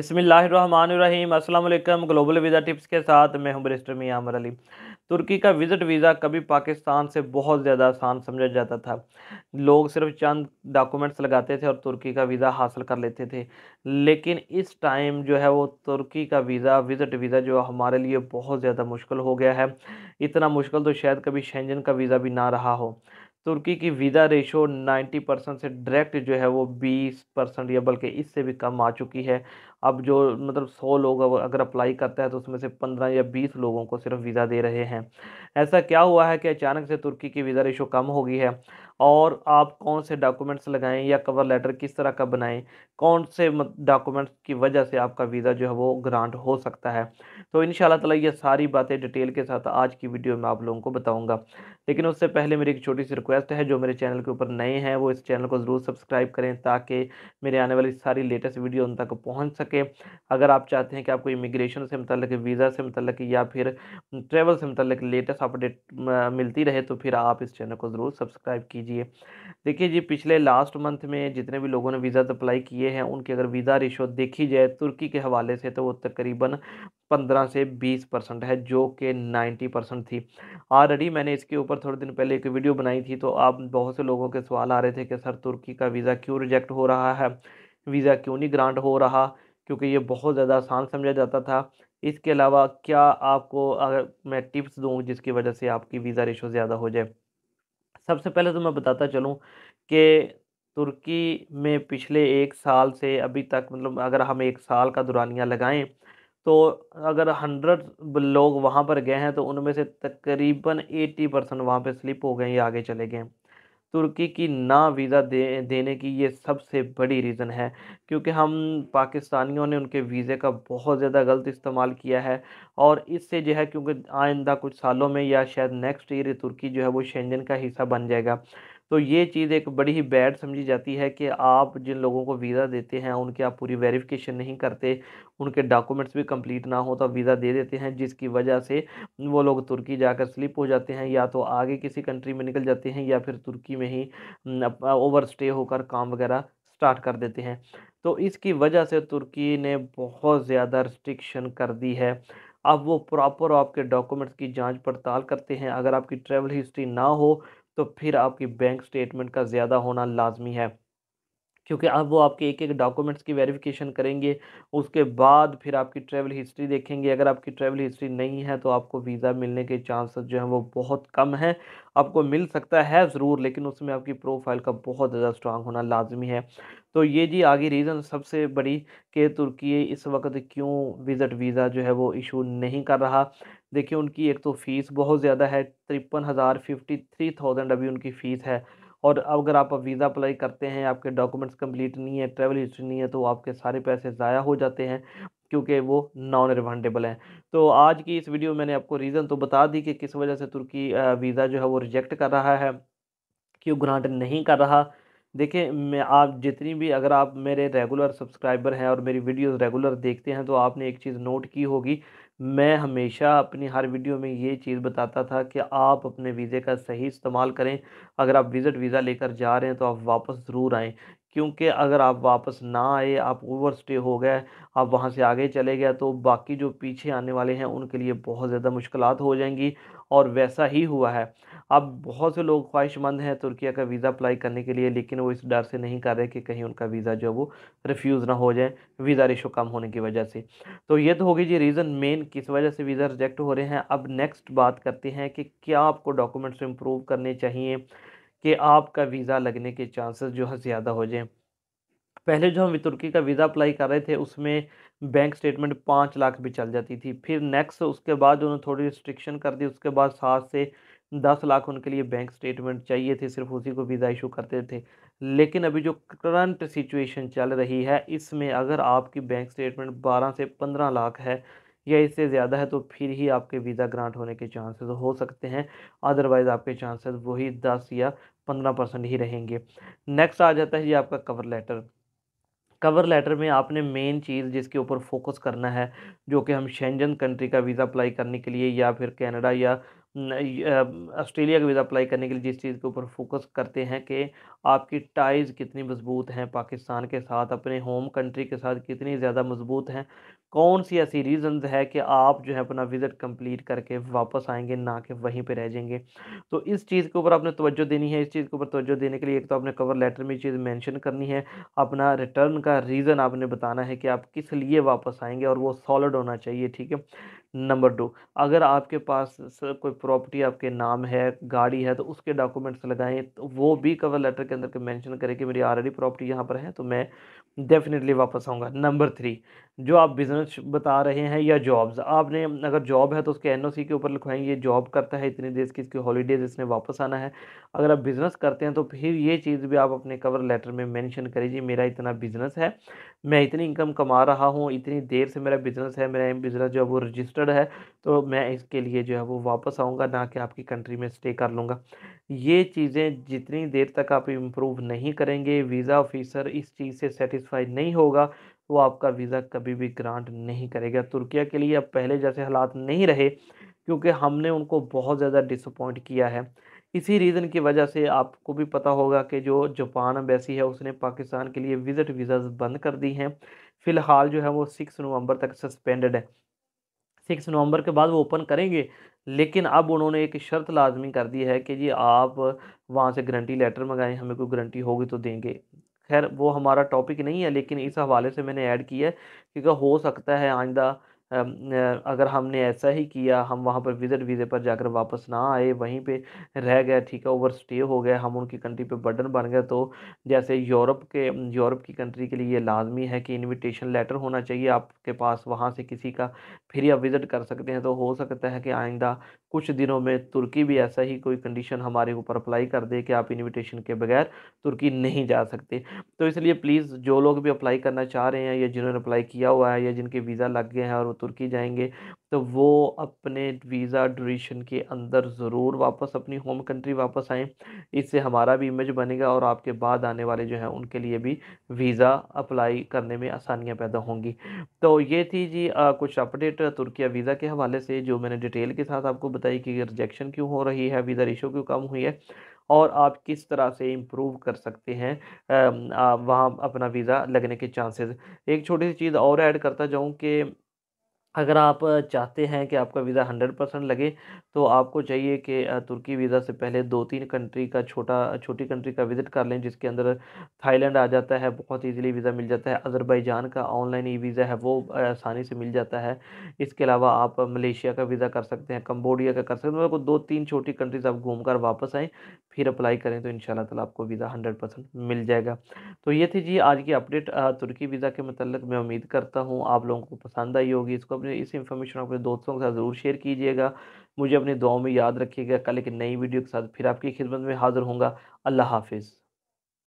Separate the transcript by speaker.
Speaker 1: अस्सलाम अल्लाम global visa tips के साथ मैं हूं बरिस्टर मियाँ अमर अली तुर्की का विज़िट वीज़ा कभी पाकिस्तान से बहुत ज़्यादा आसान समझा जाता था लोग सिर्फ चंद डॉक्यूमेंट्स लगाते थे और तुर्की का वीज़ा हासिल कर लेते थे लेकिन इस टाइम जो है वो तुर्की का वीज़ा विज़िट वीज़ा जो हमारे लिए बहुत ज़्यादा मुश्किल हो गया है इतना मुश्किल तो शायद कभी शेंजन का वीज़ा भी ना रहा हो तुर्की की वीज़ा रेशो 90 परसेंट से डायरेक्ट जो है वो 20 परसेंट या बल्कि इससे भी कम आ चुकी है अब जो मतलब 100 लोग अगर अप्लाई करते हैं तो उसमें से 15 या 20 लोगों को सिर्फ वीज़ा दे रहे हैं ऐसा क्या हुआ है कि अचानक से तुर्की की वीज़ा रेशो कम हो गई है और आप कौन से डॉक्यूमेंट्स लगाएं या कवर लेटर किस तरह का बनाएं कौन से डॉक्यूमेंट्स की वजह से आपका वीज़ा जो है वो ग्रांट हो सकता है तो इन ताला ये सारी बातें डिटेल के साथ आज की वीडियो में आप लोगों को बताऊंगा लेकिन उससे पहले मेरी एक छोटी सी रिक्वेस्ट है जो मेरे चैनल के ऊपर नए हैं वो इस चैनल को ज़रूर सब्सक्राइब करें ताकि मेरे आने वाली सारी लेटेस्ट वीडियो उन तक पहुँच सके अगर आप चाहते हैं कि आपको इमिग्रेशन से मतलब वीज़ा से मतलब या फिर ट्रैवल से मतलब लेटेस्ट अपडेट मिलती रहे तो फिर आप इस चैनल को ज़रूर सब्सक्राइब कीजिए दीजिए देखिए जी पिछले लास्ट मंथ में जितने भी लोगों ने वीज़ा अप्लाई किए हैं उनकी अगर वीज़ा रेशो देखी जाए तुर्की के हवाले से तो वो तकरीबन पंद्रह से बीस परसेंट है जो कि नाइन्टी परसेंट थी ऑलरेडी मैंने इसके ऊपर थोड़े दिन पहले एक वीडियो बनाई थी तो आप बहुत से लोगों के सवाल आ रहे थे कि सर तुर्की का वीज़ा क्यों रिजेक्ट हो रहा है वीज़ा क्यों नहीं ग्रांट हो रहा क्योंकि ये बहुत ज़्यादा आसान समझा जाता था इसके अलावा क्या आपको अगर मैं टिप्स दूँ जिसकी वजह से आपकी वीज़ा रेशो ज़्यादा हो जाए सबसे पहले तो मैं बताता चलूँ कि तुर्की में पिछले एक साल से अभी तक मतलब अगर हम एक साल का दुरानिया लगाएं तो अगर हंड्रेड लोग वहाँ पर गए हैं तो उनमें से तकरीबन एटी परसेंट वहाँ पर स्लिप हो गए या आगे चले गए तुर्की की ना वीज़ा दे देने की ये सबसे बड़ी रीज़न है क्योंकि हम पाकिस्तानियों ने उनके वीज़े का बहुत ज़्यादा गलत इस्तेमाल किया है और इससे जो है क्योंकि आइंदा कुछ सालों में या शायद नेक्स्ट ईयर तुर्की जो है वो शेंजन का हिस्सा बन जाएगा तो ये चीज़ एक बड़ी ही बैड समझी जाती है कि आप जिन लोगों को वीज़ा देते हैं उनके आप पूरी वेरिफिकेशन नहीं करते उनके डॉक्यूमेंट्स भी कंप्लीट ना हो तो वीज़ा दे देते हैं जिसकी वजह से वो लोग तुर्की जाकर स्लिप हो जाते हैं या तो आगे किसी कंट्री में निकल जाते हैं या फिर तुर्की में ही ओवर स्टे होकर काम वगैरह स्टार्ट कर देते हैं तो इसकी वजह से तुर्की ने बहुत ज़्यादा रिस्ट्रिक्शन कर दी है अब वो प्रॉपर आपके डॉक्यूमेंट्स की जांच पड़ताल करते हैं अगर आपकी ट्रैवल हिस्ट्री ना हो तो फिर आपकी बैंक स्टेटमेंट का ज़्यादा होना लाजमी है क्योंकि अब वो आपके एक एक डॉक्यूमेंट्स की वेरिफिकेशन करेंगे उसके बाद फिर आपकी ट्रैवल हिस्ट्री देखेंगे अगर आपकी ट्रैवल हिस्ट्री नहीं है तो आपको वीज़ा मिलने के चांसेस जो हैं वो बहुत कम हैं आपको मिल सकता है ज़रूर लेकिन उसमें आपकी प्रोफाइल का बहुत ज़्यादा स्ट्रांग होना लाजमी है तो ये जी आगे रीज़न सबसे बड़ी कि तुर्की इस वक्त क्यों विज़िट वीज़ा जो है वो इशू नहीं कर रहा देखिए उनकी एक तो फ़ीस बहुत ज़्यादा है तिरपन हज़ार फिफ्टी थ्री थाउजेंड अभी उनकी फ़ीस है और अगर आप वीज़ा अप्लाई करते हैं आपके डॉक्यूमेंट्स कंप्लीट नहीं है ट्रैवल हिस्ट्री नहीं है तो आपके सारे पैसे ज़ाया हो जाते हैं क्योंकि वो नॉन रिफंडेबल हैं तो आज की इस वीडियो में मैंने आपको रीज़न तो बता दी कि किस वजह से तुर्की वीज़ा जो है वो रिजेक्ट कर रहा है क्यों ग्रांट नहीं कर रहा देखिए मैं आप जितनी भी अगर आप मेरे रेगुलर सब्सक्राइबर हैं और मेरी वीडियोस रेगुलर देखते हैं तो आपने एक चीज़ नोट की होगी मैं हमेशा अपनी हर वीडियो में ये चीज़ बताता था कि आप अपने वीज़े का सही इस्तेमाल करें अगर आप विज़िट वीज़ा लेकर जा रहे हैं तो आप वापस ज़रूर आएँ क्योंकि अगर आप वापस ना आए आप ओवर स्टे हो गए आप वहाँ से आगे चले गए तो बाकी जो पीछे आने वाले हैं उनके लिए बहुत ज़्यादा मुश्किल हो जाएंगी और वैसा ही हुआ है अब बहुत से लोग ख्वाहिशमंद हैं तुर्किया का वीज़ा अप्लाई करने के लिए लेकिन वो इस डर से नहीं कर रहे कि कहीं उनका वीज़ा जो है वो रिफ्यूज़ ना हो जाए वीज़ा रेशो कम होने की वजह से तो ये तो होगी जी रीज़न मेन किस वजह से वीज़ा रिजेक्ट हो रहे हैं अब नेक्स्ट बात करते हैं कि क्या आपको डॉक्यूमेंट्स इम्प्रूव करने चाहिए कि आपका वीज़ा लगने के चांसेस जो है ज़्यादा हो जाएँ पहले जो हम तुर्की का वीज़ा अप्लाई कर रहे थे उसमें बैंक स्टेटमेंट पाँच लाख भी चल जाती थी फिर नेक्स्ट उसके बाद उन्होंने थोड़ी रिस्ट्रिक्शन कर दी उसके बाद सात से दस लाख उनके लिए बैंक स्टेटमेंट चाहिए थे सिर्फ उसी को वीज़ा इशू करते थे लेकिन अभी जो करंट सिचुएशन चल रही है इसमें अगर आपकी बैंक स्टेटमेंट बारह से पंद्रह लाख है या इससे ज़्यादा है तो फिर ही आपके वीज़ा ग्रांट होने के चांसेस हो सकते हैं अदरवाइज़ आपके चांसेस वही दस या पंद्रह परसेंट ही रहेंगे नेक्स्ट आ जाता है ये आपका कवर लेटर कवर लेटर में आपने मेन चीज़ जिसके ऊपर फोकस करना है जो कि हम शेंजन कंट्री का वीज़ा अप्लाई करने के लिए या फिर कैनेडा या ऑस्ट्रेलिया का वीज़ा अप्लाई करने के लिए जिस चीज़ के ऊपर फोकस करते हैं कि आपकी टाइज़ कितनी मज़बूत हैं पाकिस्तान के साथ अपने होम कंट्री के साथ कितनी ज़्यादा मज़बूत हैं कौन सी ऐसी रीजंस है कि आप जो है अपना विज़िट कंप्लीट करके वापस आएंगे ना कि वहीं पे रह जाएंगे तो इस चीज़ के ऊपर आपने तवज्जो देनी है इस चीज़ के ऊपर तवज्जो देने के लिए एक तो आपने कवर लेटर में चीज़ मेंशन करनी है अपना रिटर्न का रीज़न आपने बताना है कि आप किस लिए वापस आएंगे और वो सॉलिड होना चाहिए ठीक है नंबर टू अगर आपके पास कोई प्रॉपर्टी आपके नाम है गाड़ी है तो उसके डॉक्यूमेंट्स लगाएं तो वो भी कवर लेटर के अंदर के मेंशन करें कि मेरी ऑलरेडी प्रॉपर्टी यहाँ पर है तो मैं डेफिनेटली वापस आऊँगा नंबर थ्री जो आप बिज़नेस बता रहे हैं या जॉब्स आपने अगर जॉब है तो उसके एनओसी के ऊपर लिखवाएंगे ये जॉब करता है इतनी देर की इसकी हॉलीडेज़ इसने वापस आना है अगर आप बिज़नेस करते हैं तो फिर ये चीज़ भी आप अपने कवर लेटर में मेंशन करिए मेरा इतना बिज़नेस है मैं इतनी इनकम कमा रहा हूँ इतनी देर से मेरा बिज़नेस है मेरा बिज़नेस जो है वो रजिस्टर्ड है तो मैं इसके लिए जो है वो वापस आऊँगा ना कि आपकी कंट्री में स्टे कर लूँगा ये चीज़ें जितनी देर तक आप इम्प्रूव नहीं करेंगे वीज़ा ऑफिसर इस चीज़ से सेटिस्फाई नहीं होगा वो आपका वीज़ा कभी भी ग्रांट नहीं करेगा तुर्किया के लिए अब पहले जैसे हालात नहीं रहे क्योंकि हमने उनको बहुत ज़्यादा डिसअपॉइंट किया है इसी रीज़न की वजह से आपको भी पता होगा कि जो जापान अम्बेसी है उसने पाकिस्तान के लिए विज़िट वीज़ा बंद कर दी हैं फ़िलहाल जो है वो सिक्स नवंबर तक सस्पेंडेड है सिक्स नवंबर के बाद वो ओपन करेंगे लेकिन अब उन्होंने एक शर्त लाजमी कर दी है कि जी आप वहाँ से गारंटी लेटर मंगाएं हमें कोई गारंटी होगी तो देंगे खैर वो हमारा टॉपिक नहीं है लेकिन इस हवाले से मैंने ऐड किया है क्योंकि हो सकता है आइंदा अगर हमने ऐसा ही किया हम वहाँ पर विजिट वीज़े पर जाकर वापस ना आए वहीं पे रह गए ठीक है ओवर स्टे हो गए हम उनकी कंट्री पे बर्डन बन गए तो जैसे यूरोप के यूरोप की कंट्री के लिए लाजमी है कि इनविटेशन लेटर होना चाहिए आपके पास वहाँ से किसी का फिर या विज़िट कर सकते हैं तो हो सकता है कि आइंदा कुछ दिनों में तुर्की भी ऐसा ही कोई कंडीशन हमारे ऊपर अप्लाई कर दे कि आप इनविटेशन के बगैर तुर्की नहीं जा सकते तो इसलिए प्लीज़ जो लोग भी अप्लाई करना चाह रहे हैं या जिन्होंने अप्लाई किया हुआ है या जिनके वीज़ा लग गए हैं और तुर्की जाएंगे तो वो अपने वीज़ा ड्यूरेशन के अंदर ज़रूर वापस अपनी होम कंट्री वापस आएँ इससे हमारा भी इमेज बनेगा और आपके बाद आने वाले जो हैं उनके लिए भी वीज़ा अप्लाई करने में आसानियाँ पैदा होंगी तो ये थी जी आ, कुछ अपडेट तुर्किया वीज़ा के हवाले से जो मैंने डिटेल के साथ आपको बताई कि रिजेक्शन क्यों हो रही है वीज़ा रेशो क्यों कम हुई है और आप किस तरह से इम्प्रूव कर सकते हैं वहाँ अपना वीज़ा लगने के चांसेस एक छोटी सी चीज़ और ऐड करता जाऊँ कि अगर आप चाहते हैं कि आपका वीज़ा हंड्रेड परसेंट लगे तो आपको चाहिए कि तुर्की वीज़ा से पहले दो तीन कंट्री का छोटा छोटी कंट्री का विज़िट कर लें जिसके अंदर थाईलैंड आ जाता है बहुत इजीली वीज़ा मिल जाता है अज़रबैजान का ऑनलाइन ई वीज़ा है वो आसानी से मिल जाता है इसके अलावा आप मलेशिया का वीज़ा कर सकते हैं कम्बोडिया का कर सकते हैं तो मतलब दो तीन छोटी कंट्रीज़ आप घूम कर वापस आएँ फिर अप्लाई करें तो इन शाला आपको वीज़ा हंड्रेड परसेंट मिल जाएगा तो ये थी जी आज की अपडेट तुर्की वीज़ा के मतलब मैं उम्मीद करता हूँ आप लोगों को पसंद आई होगी इसको अपने इस इन्फॉर्मेशन अपने दोस्तों के साथ ज़रूर शेयर कीजिएगा मुझे अपनी दुआओं में याद रखिएगा कल एक नई वीडियो के साथ फिर आपकी खिदमत में हाज़िर होंगे अल्लाह हाफिज़